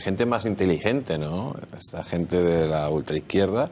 gente más inteligente, ¿no? Esta gente de la ultraizquierda,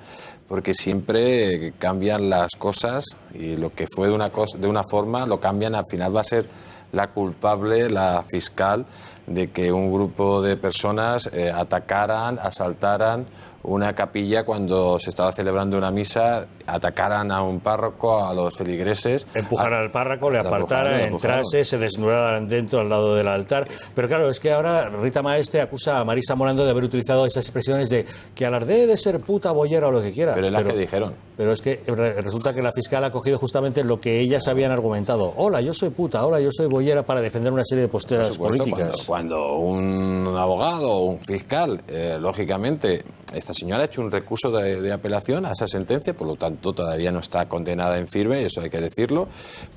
porque siempre cambian las cosas y lo que fue de una, cosa, de una forma lo cambian, al final va a ser la culpable, la fiscal de que un grupo de personas eh, atacaran, asaltaran una capilla cuando se estaba celebrando una misa, atacaran a un párroco, a los feligreses. Empujaran al párroco, le apartaran entrase, se desnudaran dentro al lado del altar. Pero claro, es que ahora Rita Maestre acusa a Marisa Morando de haber utilizado esas expresiones de que alarde de ser puta, bollera o lo que quiera. Pero es la que dijeron. Pero es que resulta que la fiscal ha cogido justamente lo que ellas habían argumentado. Hola, yo soy puta, hola, yo soy bollera para defender una serie de posturas políticas. Cuando un abogado o un fiscal, eh, lógicamente, esta señora ha hecho un recurso de, apelación a esa sentencia, por lo tanto todavía no está condenada en firme, eso hay que decirlo,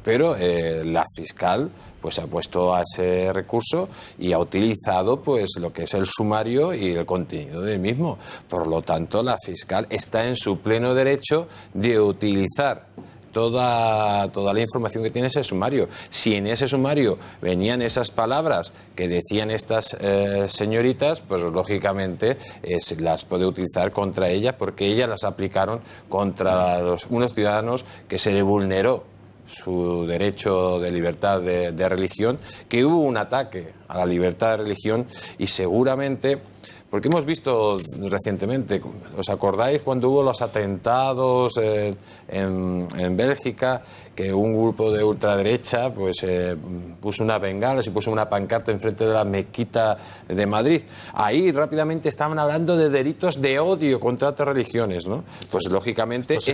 pero eh, la fiscal pues ha puesto a ese recurso y ha utilizado pues lo que es el sumario y el contenido del mismo. Por lo tanto, la fiscal está en su pleno derecho de utilizar Toda, toda, la información que tiene ese sumario. Si en ese sumario venían esas palabras que decían estas eh, señoritas, pues lógicamente eh, las puede utilizar contra ellas porque ellas las aplicaron contra unos ciudadanos que se le vulneró su derecho de libertad de religión, que hubo un ataque a la libertad de religión y seguramente porque hemos visto recientemente, ¿os acordáis cuando hubo los atentados eh, en, Bélgica, que un grupo de ultraderecha pues, eh, puso una bengala, se puso una pancarta enfrente de la mezquita de Madrid? Ahí rápidamente estaban hablando de delitos de odio contra otras religiones, ¿no? Pues lógicamente esto,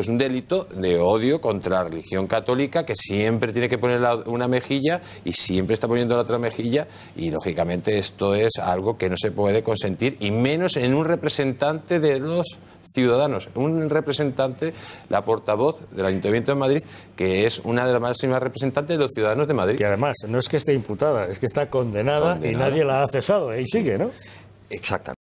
es, un delito de odio contra la religión católica que siempre tiene que poner una mejilla y siempre está poniendo la otra mejilla y lógicamente esto es algo que no se se puede consentir, y menos en un representante de los ciudadanos, un representante, la portavoz del Ayuntamiento de Madrid, que es una de las máximas representantes de los ciudadanos de Madrid. Y además, no es que esté imputada, es que está condenada, y nadie la ha cesado, ahí sigue, ¿no? Exactamente.